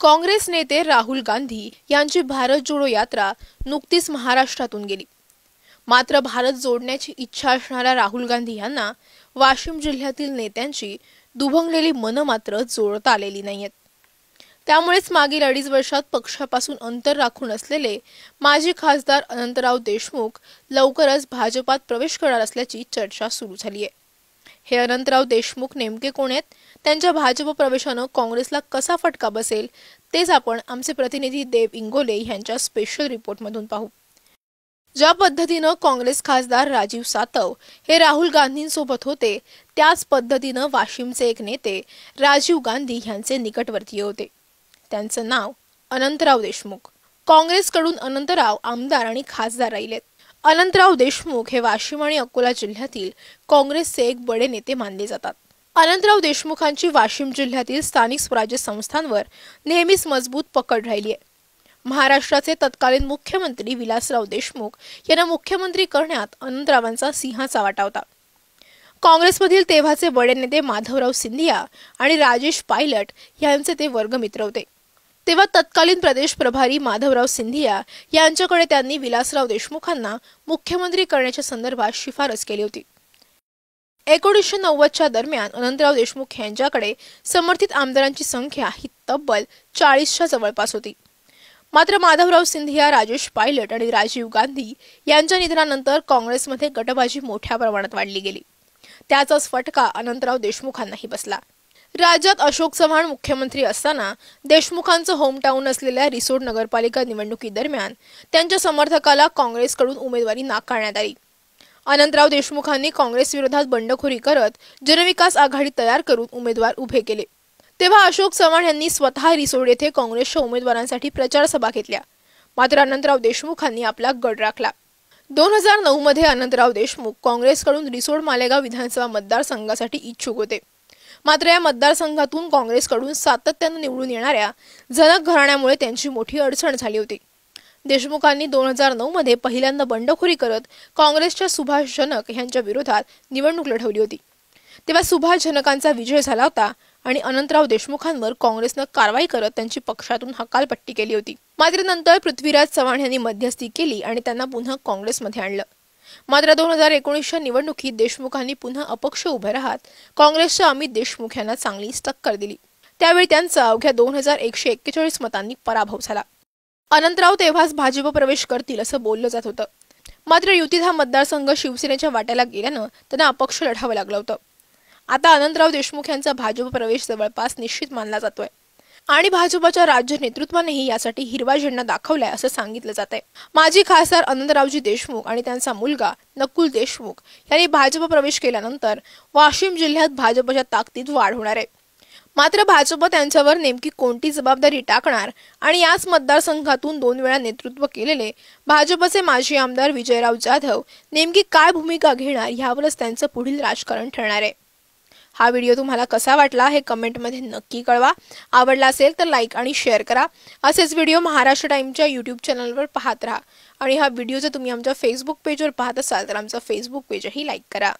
काँग्रेस नेते राहुल गांधी यांची भारत जोडो यात्रा नुकतीच महाराष्ट्रातून गेली मात्र भारत जोडण्याची इच्छा असणाऱ्या राहुल गांधी यांना वाशिम जिल्ह्यातील नेत्यांची दुभंगलेली मनं मात्र जोडता आलेली नाहीयेत त्यामुळेच मागील अडीच वर्षात पक्षापासून अंतर राखून असलेले माजी खासदार अनंतराव देशमुख लवकरच भाजपात प्रवेश करणार असल्याची चर्चा सुरू झाली आहे हे अनंतराव देशमुख नेमके कोण आहेत त्यांच्या भाजप प्रवेशानं काँग्रेसला कसा फटका बसेल तेच आपण आमचे प्रतिनिधी देव इंगोले यांच्या स्पेशल रिपोर्टमधून पाहू ज्या पद्धतीनं काँग्रेस खासदार राजीव सातव हे राहुल गांधींसोबत होते त्याच पद्धतीनं वाशिमचे एक नेते राजीव गांधी यांचे निकटवर्तीय होते त्यांचं नाव अनंतराव देशमुख काँग्रेसकडून अनंतराव आमदार आणि खासदार राहिलेत अनंतराव देशमुख हे वाशिम आणि अकोला जिल्ह्यातील काँग्रेसचे एक बडे नेते मानले जातात अनंतराव देशमुखांची वाशिम जिल्ह्यातील स्थानिक स्वराज्य संस्थांवर नेहमीच मजबूत पकड राहिली आहे महाराष्ट्राचे तत्कालीन मुख्यमंत्री विलासराव देशमुख यांना मुख्यमंत्री करण्यात अनंतरावांचा सिंहाचा वाटा होता काँग्रेसमधील तेव्हाचे बडे नेते माधवराव सिंधिया आणि राजेश पायलट यांचे ते वर्गमित्र होते तेव्हा तत्कालीन प्रदेश प्रभारी माधवराव सिंधिया यांच्याकडे त्यांनी विलासराव देशमुखांना मुख्यमंत्री करण्याच्या संदर्भात शिफारस केली होती एकोणीसशे नव्वदच्या दरम्यान अनंतराव देशमुख यांच्याकडे समर्थित आमदारांची संख्या ही तब्बल चाळीसच्या जवळपास होती मात्र माधवराव सिंधिया राजेश पायलट आणि राजीव गांधी यांच्या निधनानंतर काँग्रेसमध्ये गटबाजी मोठ्या प्रमाणात वाढली गेली त्याचाच फटका अनंतराव देशमुखांनाही बसला राज्यात अशोक चव्हाण मुख्यमंत्री असताना देशमुखांचं होमटाऊन असलेल्या रिसोड नगरपालिका निवडणुकीदरम्यान त्यांच्या समर्थकाला काँग्रेसकडून उमेदवारी नाकारण्यात आली अनंतराव देशमुखांनी काँग्रेसविरोधात बंडखोरी करत जनविकास आघाडी तयार करून उमेदवार उभे केले तेव्हा अशोक चव्हाण यांनी स्वतः रिसोड येथे काँग्रेसच्या उमेदवारांसाठी प्रचार सभा घेतल्या मात्र अनंतराव देशमुखांनी आपला गड राखला दोन हजार नऊ मध्ये अनंतराव देशमुख काँग्रेसकडून रिसोड मालेगाव विधानसभा मतदारसंघासाठी इच्छुक होते मात्र या मतदारसंघातून काँग्रेसकडून सातत्यानं निवडून येणाऱ्या जनक घराण्यामुळे त्यांची मोठी अडचण झाली होती देशमुखांनी दोन हजार नऊमध्ये पहिल्यांदा बंडखोरी करत काँग्रेसच्या सुभाष जनक यांच्या विरोधात निवडणूक लढवली होती तेव्हा सुभाष जनकांचा विजय झाला होता आणि अनंतराव देशमुखांवर काँग्रेसनं कारवाई करत त्यांची पक्षातून हकालपट्टी केली होती मात्र नंतर पृथ्वीराज चव्हाण यांनी मध्यस्थी केली आणि त्यांना पुन्हा काँग्रेसमध्ये आणलं मात्र दोन हजार एकोणीसच्या निवडणुकीत देशमुखांनी पुन्हा अपक्ष उभे राहत काँग्रेसच्या अमित देशमुख यांना चांगली टक्कर दिली त्यावेळी त्यांचा अवघ्या दोन हजार एकशे एक्केचाळीस मतांनी पराभव झाला अनंतराव तेव्हाच भाजप प्रवेश करतील असं बोललं जात होतं मात्र युतीत हा मतदारसंघ शिवसेनेच्या वाट्याला गेल्यानं त्यांना अपक्ष लढावं लागलं होतं आता अनंतराव देशमुख यांचा भाजप प्रवेश जवळपास निश्चित मानला जातोय आणि भाजपाच्या राज्य नेतृत्वानेही यासाठी हिरवा झेंडा दाखवलाय असं सांगितलं जात आहे माजी खासदार अनंतरावजी देशमुख आणि त्यांचा मुलगा नकुल देशमुख यांनी भाजप प्रवेश केल्यानंतर वाशिम जिल्ह्यात भाजपच्या ताकदीत वाढ होणार आहे मात्र भाजप त्यांच्यावर नेमकी कोणती जबाबदारी टाकणार आणि याच मतदारसंघातून दोन वेळा नेतृत्व केलेले भाजपचे माजी आमदार विजयराव जाधव नेमकी काय भूमिका घेणार यावरच त्यांचं पुढील राजकारण ठरणार आहे हा व्हिडिओ तुम्हाला कसा वाटला हे कमेंटमध्ये नक्की कळवा आवडला असेल तर लाईक आणि शेअर करा असेच व्हिडिओ महाराष्ट्र टाईमच्या यूट्यूब चॅनलवर पाहत राहा आणि हा व्हिडिओ जर तुम्ही आमच्या फेसबुक पेजवर पाहत असाल तर आमचा फेसबुक पेजही लाईक करा